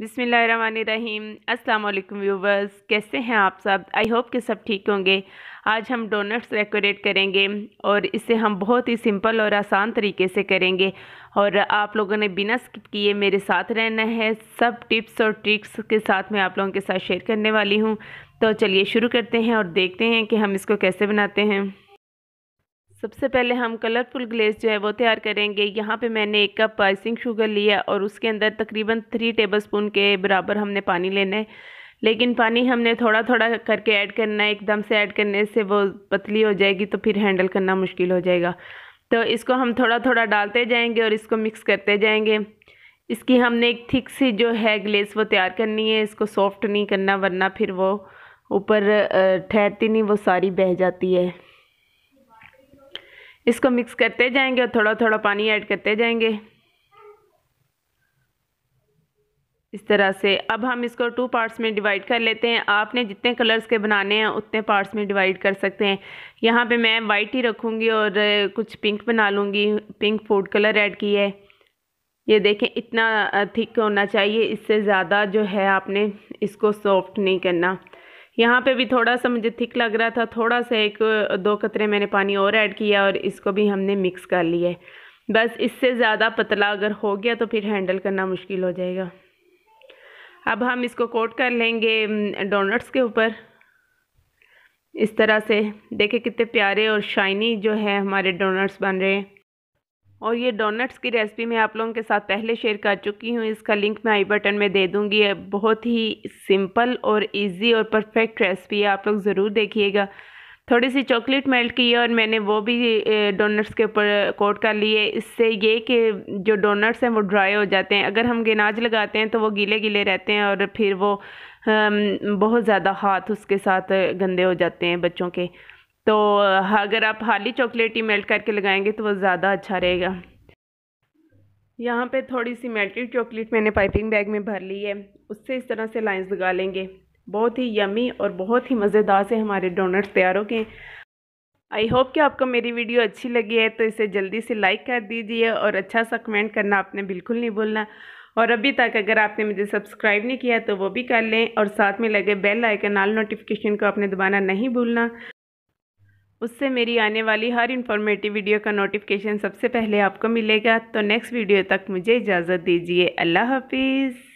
बिसमीम् अल्लाम व्यूवर्स कैसे हैं आप सब आई होप कि सब ठीक होंगे आज हम डोनट्स डेकोरेट करेंगे और इसे हम बहुत ही सिंपल और आसान तरीके से करेंगे और आप लोगों ने बिना स्किप किए मेरे साथ रहना है सब टिप्स और ट्रिक्स के साथ मैं आप लोगों के साथ शेयर करने वाली हूँ तो चलिए शुरू करते हैं और देखते हैं कि हम इसको कैसे बनाते हैं सबसे पहले हम कलरफुल ग्लेस जो है वो तैयार करेंगे यहाँ पे मैंने एक कप पाइसिंग शुगर लिया और उसके अंदर तकरीबन थ्री टेबलस्पून के बराबर हमने पानी लेना है लेकिन पानी हमने थोड़ा थोड़ा करके ऐड करना है एकदम से ऐड करने से वो पतली हो जाएगी तो फिर हैंडल करना मुश्किल हो जाएगा तो इसको हम थोड़ा थोड़ा डालते जाएंगे और इसको मिक्स करते जाएंगे इसकी हमने एक थिक सी जो है ग्लेस वो तैयार करनी है इसको सॉफ्ट नहीं करना वरना फिर वो ऊपर ठहरती नहीं वो सारी बह जाती है इसको मिक्स करते जाएंगे और थोड़ा थोड़ा पानी ऐड करते जाएंगे इस तरह से अब हम इसको टू पार्ट्स में डिवाइड कर लेते हैं आपने जितने कलर्स के बनाने हैं उतने पार्ट्स में डिवाइड कर सकते हैं यहाँ पे मैं वाइट ही रखूँगी और कुछ पिंक बना लूँगी पिंक फूड कलर ऐड की है ये देखें इतना थिक होना चाहिए इससे ज़्यादा जो है आपने इसको सॉफ्ट नहीं करना यहाँ पे भी थोड़ा सा मुझे थिक लग रहा था थोड़ा सा एक दो कतरे मैंने पानी और ऐड किया और इसको भी हमने मिक्स कर लिया बस इससे ज़्यादा पतला अगर हो गया तो फिर हैंडल करना मुश्किल हो जाएगा अब हम इसको कोट कर लेंगे डोनट्स के ऊपर इस तरह से देखें कितने प्यारे और शाइनी जो है हमारे डोनट्स बन रहे हैं और ये डोनट्स की रेसिपी मैं आप लोगों के साथ पहले शेयर कर चुकी हूँ इसका लिंक मैं आई बटन में दे दूँगी बहुत ही सिंपल और इजी और परफेक्ट रेसिपी है आप लोग ज़रूर देखिएगा थोड़ी सी चॉकलेट मेल्ट की है और मैंने वो भी डोनट्स के ऊपर कोट कर लिए इससे ये कि जो डोनट्स हैं वो ड्राई हो जाते हैं अगर हम गनाज लगाते हैं तो वो गीले गीले रहते हैं और फिर वो बहुत ज़्यादा हाथ उसके साथ गंदे हो जाते हैं बच्चों के तो अगर आप हाली चॉकलेट ही मेल्ट करके लगाएंगे तो वो ज़्यादा अच्छा रहेगा यहाँ पे थोड़ी सी मेल्टेड चॉकलेट मैंने पाइपिंग बैग में भर ली है उससे इस तरह से लाइंस लगा लेंगे बहुत ही यमी और बहुत ही मज़ेदार से हमारे डोनट्स तैयार हो गए आई होप कि आपको मेरी वीडियो अच्छी लगी है तो इसे जल्दी से लाइक कर दीजिए और अच्छा सा कमेंट करना आपने बिल्कुल नहीं भूलना और अभी तक अगर आपने मुझे सब्सक्राइब नहीं किया तो वो भी कर लें और साथ में लगे बेल आइकन आल नोटिफिकेशन को आपने दबाना नहीं भूलना उससे मेरी आने वाली हर इन्फॉर्मेटिव वीडियो का नोटिफिकेशन सबसे पहले आपको मिलेगा तो नेक्स्ट वीडियो तक मुझे इजाज़त दीजिए अल्लाह हाफिज़